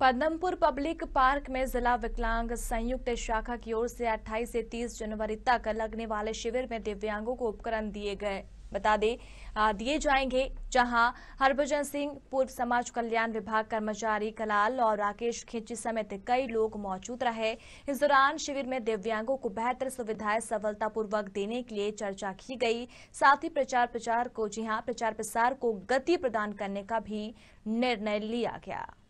Padampur public park में जिला विकलांग संयुक्त शाखा की ओर से 28 से 30 जनवरी तक लगने वाले शिविर में दिव्यांगों को उपकरण दिए गए बता दें दिए जाएंगे जहां हरभजन सिंह पूर्व समाज कल्याण विभाग कर्मचारी कलाल और राकेश खिंची समेत कई लोग मौजूद रहे इस दौरान शिविर में दिव्यांगों को बेहतर सुविधाएं सफलतापूर्वक देने के लिए चर्चा की गई साथ ही प्रचार प्रचार को जी हाँ प्रचार प्रसार को गति प्रदान करने का भी निर्णय लिया गया